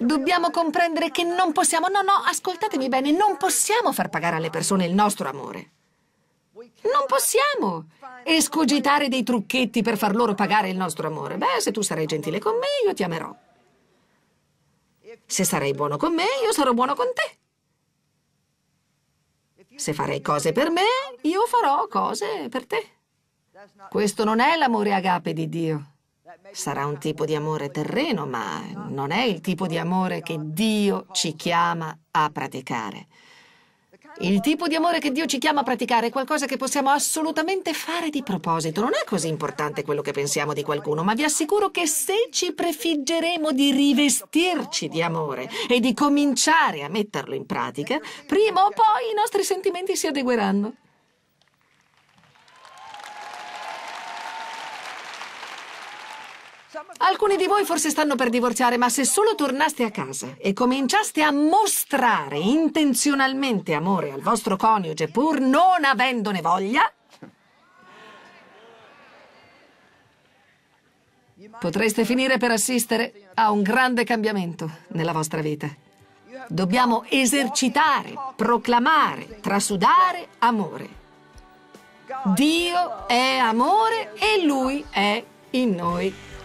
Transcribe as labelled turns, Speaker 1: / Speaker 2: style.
Speaker 1: Dobbiamo comprendere che non possiamo, no, no, ascoltatemi bene, non possiamo far pagare alle persone il nostro amore. Non possiamo escogitare dei trucchetti per far loro pagare il nostro amore. Beh, se tu sarai gentile con me, io ti amerò. Se sarai buono con me, io sarò buono con te. Se farei cose per me, io farò cose per te. Questo non è l'amore agape di Dio. Sarà un tipo di amore terreno, ma non è il tipo di amore che Dio ci chiama a praticare. Il tipo di amore che Dio ci chiama a praticare è qualcosa che possiamo assolutamente fare di proposito. Non è così importante quello che pensiamo di qualcuno, ma vi assicuro che se ci prefiggeremo di rivestirci di amore e di cominciare a metterlo in pratica, prima o poi i nostri sentimenti si adegueranno. Alcuni di voi forse stanno per divorziare, ma se solo tornaste a casa e cominciaste a mostrare intenzionalmente amore al vostro coniuge pur non avendone voglia, potreste finire per assistere a un grande cambiamento nella vostra vita. Dobbiamo esercitare, proclamare, trasudare amore. Dio è amore e Lui è in noi.